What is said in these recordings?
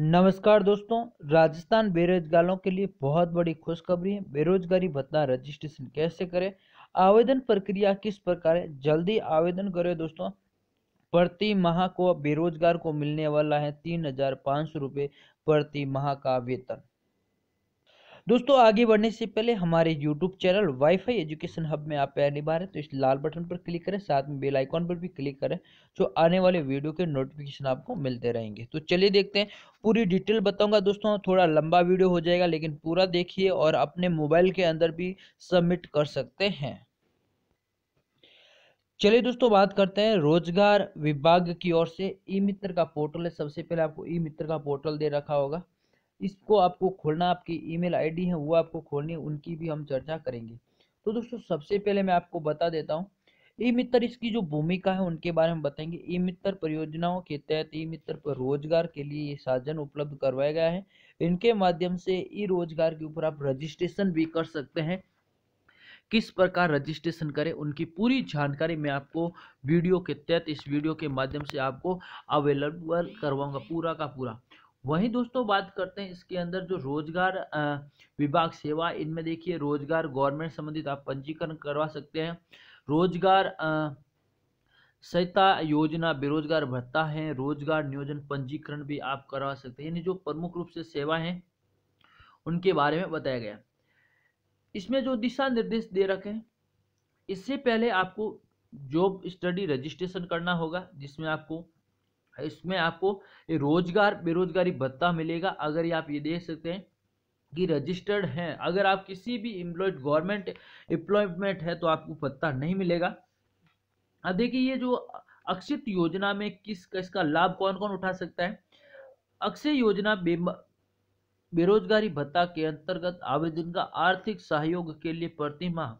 नमस्कार दोस्तों राजस्थान बेरोजगारों के लिए बहुत बड़ी खुशखबरी है बेरोजगारी भत्ता रजिस्ट्रेशन कैसे करें आवेदन प्रक्रिया किस प्रकार है जल्दी आवेदन करें दोस्तों प्रति माह को बेरोजगार को मिलने वाला है तीन हजार पाँच सौ रुपये प्रति माह का वेतन दोस्तों आगे बढ़ने से पहले हमारे YouTube channel Phi Education Hub में आप पहली बार हैं तो इस लाल बटन पर क्लिक करें साथ में बेल आइकॉन पर भी क्लिक करें जो आने वाले वीडियो के नोटिफिकेशन आपको मिलते रहेंगे तो चलिए देखते हैं पूरी डिटेल बताऊंगा दोस्तों थोड़ा लंबा वीडियो हो जाएगा लेकिन पूरा देखिए और अपने मोबाइल के अंदर भी सबमिट कर सकते हैं चलिए दोस्तों बात करते हैं रोजगार विभाग की ओर से ई मित्र का पोर्टल है सबसे पहले आपको ई मित्र का पोर्टल दे रखा होगा इसको आपको खोलना आपकी ईमेल आईडी है वो आपको खोलनी उनकी भी हम चर्चा करेंगे तो दोस्तों सबसे पहले मैं आपको बता देता हूँ ई मित्र इसकी जो भूमिका है उनके बारे में बताएंगे ई मित्र परियोजनाओं के तहत ई मित्र पर रोजगार के लिए ये साधन उपलब्ध करवाया गया है इनके माध्यम से ई रोजगार के ऊपर आप रजिस्ट्रेशन भी कर सकते हैं किस प्रकार रजिस्ट्रेशन करें उनकी पूरी जानकारी मैं आपको वीडियो के तहत इस वीडियो के माध्यम से आपको अवेलेबल करवाऊंगा पूरा का पूरा वहीं दोस्तों बात करते हैं इसके अंदर जो रोजगार विभाग सेवा इनमें देखिए रोजगार गवर्नमेंट संबंधित आप पंजीकरण करवा सकते हैं रोजगार सहायता योजना बेरोजगार भत्ता है रोजगार नियोजन पंजीकरण भी आप करवा सकते हैं यानी जो प्रमुख रूप से सेवा है उनके बारे में बताया गया इसमें जो दिशा निर्देश दे रखे हैं इससे पहले आपको जॉब स्टडी रजिस्ट्रेशन करना होगा जिसमें आपको इसमें आपको रोजगार बेरोजगारी भत्ता मिलेगा अगर ये आप ये देख सकते हैं कि रजिस्टर्ड हैं अगर आप किसी भी एम्प्लॉयड गवर्नमेंट एम्प्लॉयमेंट है तो आपको भत्ता नहीं मिलेगा अब देखिए ये जो अक्षित योजना में किस किसका लाभ कौन कौन उठा सकता है अक्षय योजना बेरोजगारी भत्ता के अंतर्गत आवेदन का आर्थिक सहयोग के लिए प्रति माह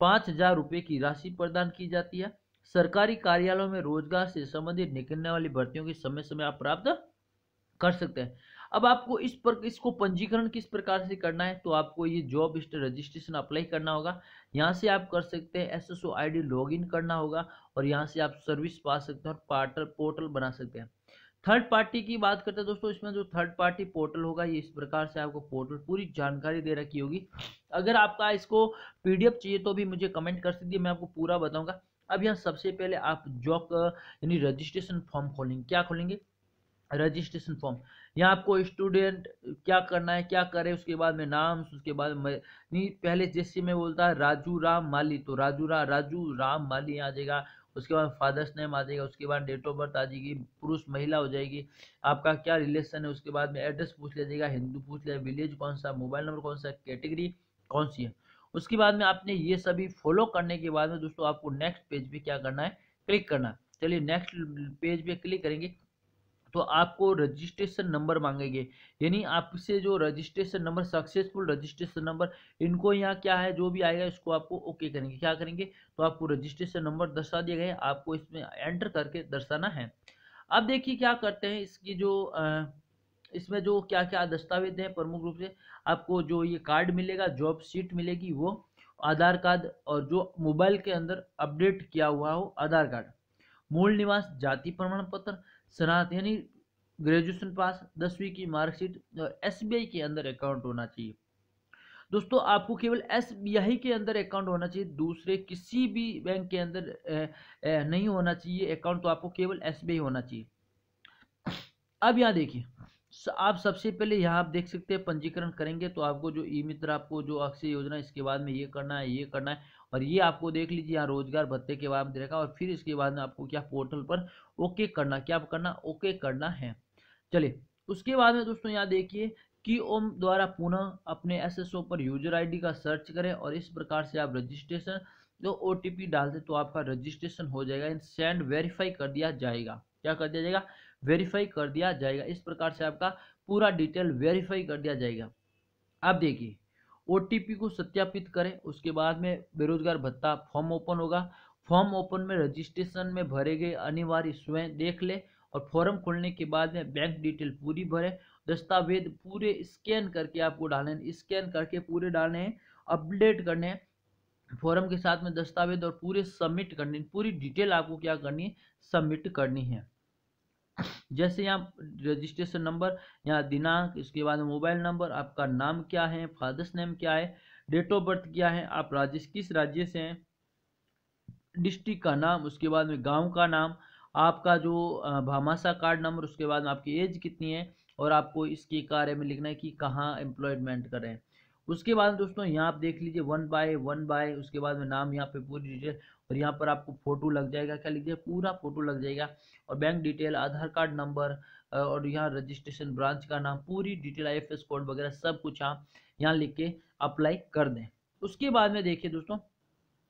पाँच हजार रुपये की राशि प्रदान की जाती है सरकारी कार्यालयों में रोजगार से संबंधित निकलने वाली भर्तियों की समय समय आप प्राप्त कर सकते हैं अब आपको इस पर इसको पंजीकरण किस प्रकार से करना है तो आपको ये जॉब रजिस्ट्रेशन अप्लाई करना होगा यहाँ से आप कर सकते हैं S S O I D log in करना होगा और यहाँ से आप सर्विस पा सकते हैं और पार्टल पोर्टल बना सकते हैं थर्ड पार्टी की बात करते हैं दोस्तों इसमें जो थर्ड पार्टी पोर्टल होगा ये इस प्रकार से आपको पोर्टल पूरी जानकारी दे रखी होगी अगर आपका इसको पीडीएफ चाहिए तो भी मुझे कमेंट कर सकती है मैं आपको पूरा बताऊंगा अब यहाँ सबसे पहले आप जॉब यानी रजिस्ट्रेशन फॉर्म खोलेंगे क्या खोलेंगे रजिस्ट्रेशन फॉर्म यहाँ आपको स्टूडेंट क्या करना है क्या करे उसके बाद में नाम उसके बाद में पहले जैसे मैं बोलता है राजू राम माली तो राजू रा राजू राम माली आ जाएगा उसके बाद फादर्स नेम आ जाएगा उसके बाद डेट ऑफ बर्थ आ जाएगी पुरुष महिला हो जाएगी आपका क्या रिलेशन है उसके बाद में एड्रेस पूछ लिया जाएगा हिंदू पूछ लिया विलेज कौन सा मोबाइल नंबर कौन सा कैटेगरी कौन सी है उसके बाद में आपने ये सभी फॉलो करने के बाद में दोस्तों आपको नेक्स्ट पेज पे क्या करना है क्लिक करना चलिए नेक्स्ट पेज पे क्लिक करेंगे तो आपको रजिस्ट्रेशन नंबर मांगेंगे यानी आपसे जो registration number successful registration number इनको यहाँ क्या है जो भी आएगा इसको आपको ओके करेंगे क्या करेंगे तो आपको रजिस्ट्रेशन नंबर दर्शा दिया गया आपको इसमें एंटर करके दर्शाना है अब देखिए क्या करते हैं इसकी जो आ, इसमें जो क्या क्या दस्तावेज हैं प्रमुख रूप से आपको जो ये कार्ड मिलेगा जॉब सीट मिलेगी वो आधार कार्ड और जो मोबाइल के अंदर अपडेट किया हुआ हो आधार कार्ड मूल निवास जाति प्रमाण पत्र स्नात यानी ग्रेजुएशन पास दसवीं की मार्कशीट और एस के अंदर अकाउंट होना चाहिए दोस्तों आपको केवल एस के अंदर अकाउंट होना चाहिए दूसरे किसी भी बैंक के अंदर ए, ए, नहीं होना चाहिए अकाउंट तो आपको केवल एस होना चाहिए अब यहाँ देखिए आप सबसे पहले यहाँ आप देख सकते हैं पंजीकरण करेंगे तो आपको जो ई मित्र आपको जो अक्षय योजना इसके बाद में ये करना है ये करना है और ये आपको देख लीजिए यहाँ रोजगार भत्ते के बाद में देखा और फिर इसके बाद में आपको क्या पोर्टल पर ओके करना क्या करना ओके करना है चलिए उसके बाद में दोस्तों यहाँ देखिए कि ओम द्वारा पुनः अपने एस पर यूजर आई का सर्च करें और इस प्रकार से आप रजिस्ट्रेशन जो ओ टी पी डालते तो आपका रजिस्ट्रेशन हो जाएगा इन सेंड वेरीफाई कर दिया जाएगा क्या कर दिया जाएगा वेरीफाई कर दिया जाएगा इस प्रकार से आपका पूरा डिटेल वेरीफाई कर दिया जाएगा आप देखिए ओ को सत्यापित करें उसके बाद में बेरोजगार भत्ता फॉर्म ओपन होगा फॉर्म ओपन में रजिस्ट्रेशन में भरे गए अनिवार्य स्वयं देख ले और फॉर्म खोलने के बाद में बैंक डिटेल पूरी भरें दस्तावेज पूरे स्कैन करके आपको डालने स्कैन करके पूरे डालने हैं अपडेट करने हैं फॉर्म के साथ में दस्तावेज और पूरे सबमिट करने पूरी डिटेल आपको क्या करनी है सबमिट करनी है जैसे यहाँ रजिस्ट्रेशन नंबर यहाँ दिनांक इसके बाद मोबाइल नंबर आपका नाम क्या है फादर्स नेम क्या है डेट ऑफ बर्थ क्या है आप राज्य किस राज्य से हैं डिस्ट्रिक्ट का नाम उसके बाद में गांव का नाम आपका जो भामाशा कार्ड नंबर उसके बाद में आपकी एज कितनी है और आपको इसके कार्य में लिखना है कि कहाँ एम्प्लॉयमेंट करें उसके बाद दोस्तों यहाँ आप देख लीजिए वन बाय वन बाय उसके बाद में नाम यहाँ पे पूरी डिटेल और यहाँ पर आपको फ़ोटो लग जाएगा क्या लिख दिया पूरा फ़ोटो लग जाएगा और bank detail Aadhaar card number और यहाँ रजिस्ट्रेशन ब्रांच का नाम पूरी डिटेल आई कोड वगैरह सब कुछ आप यहाँ लिख के अप्लाई कर दें उसके बाद में देखिए दोस्तों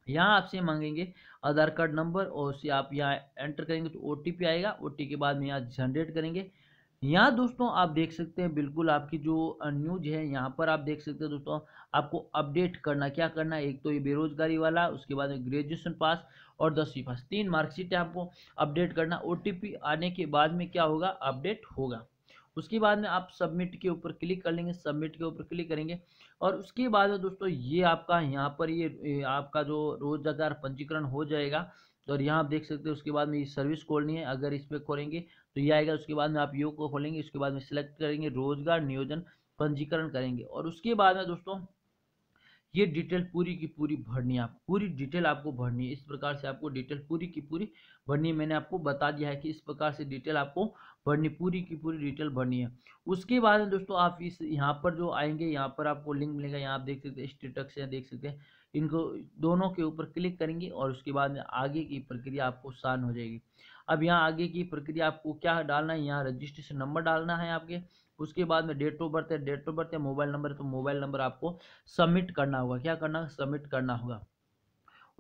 यहाँ आपसे मांगेंगे आधार कार्ड नंबर और उसे आप यहाँ एंटर करेंगे तो ओ आएगा ओ के बाद में यहाँ जनरेट करेंगे यहाँ दोस्तों आप देख सकते हैं बिल्कुल आपकी जो न्यूज है यहाँ पर आप देख सकते हैं दोस्तों आपको अपडेट करना क्या करना एक तो ये बेरोजगारी वाला उसके बाद ग्रेजुएशन पास और दसवीं पास तीन मार्कशीट है आपको अपडेट करना ओ आने के बाद में क्या होगा अपडेट होगा उसके बाद में आप सबमिट के ऊपर क्लिक कर लेंगे सबमिट के ऊपर क्लिक करेंगे और उसके बाद में दोस्तों ये आपका यहाँ पर ये आपका जो रोजगार पंजीकरण हो जाएगा तो और यहाँ आप देख सकते हो उसके बाद में ये सर्विस खोलनी है अगर इस पर खोलेंगे तो ये आएगा उसके बाद में आप योग को खोलेंगे उसके बाद में सिलेक्ट करेंगे रोजगार नियोजन पंजीकरण करेंगे और उसके बाद में दोस्तों ये डिटेल पूरी की पूरी भरनी है आप पूरी डिटेल आपको भरनी है इस प्रकार से आपको डिटेल पूरी की पूरी भरनी है मैंने आपको बता दिया है कि इस प्रकार से डिटेल आपको भरनी पूरी की पूरी डिटेल भरनी है उसके बाद दोस्तों आप इस यहाँ पर जो आएंगे यहाँ पर आपको लिंक मिलेगा यहाँ आप देख सकते हैं स्टेटस या देख सकते हैं इनको दोनों के ऊपर क्लिक करेंगे और उसके बाद में आगे की प्रक्रिया आपको आसान हो जाएगी अब यहाँ आगे की प्रक्रिया आपको क्या डालना है यहाँ रजिस्ट्रेशन नंबर डालना है आपके उसके बाद में डेट ऑफ बर्थ है डेट ऑफ बर्थ है मोबाइल नंबर है तो मोबाइल नंबर आपको सबमिट करना होगा क्या करना सबमिट करना होगा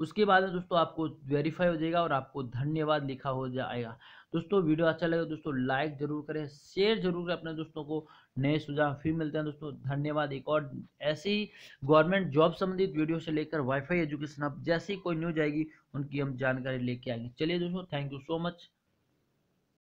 उसके बाद में दोस्तों आपको वेरीफाई हो जाएगा और आपको धन्यवाद लिखा हो जाएगा दोस्तों वीडियो अच्छा लगे तो दोस्तों लाइक जरूर करें शेयर जरूर करें अपने दोस्तों को नए सुझाव फिर मिलते हैं दोस्तों धन्यवाद एक और ऐसी ही गवर्नमेंट जॉब संबंधित वीडियो से लेकर वाईफाई एजुकेशन अब जैसी कोई न्यूज आएगी उनकी हम जानकारी लेके आएंगे चलिए दोस्तों थैंक यू सो मच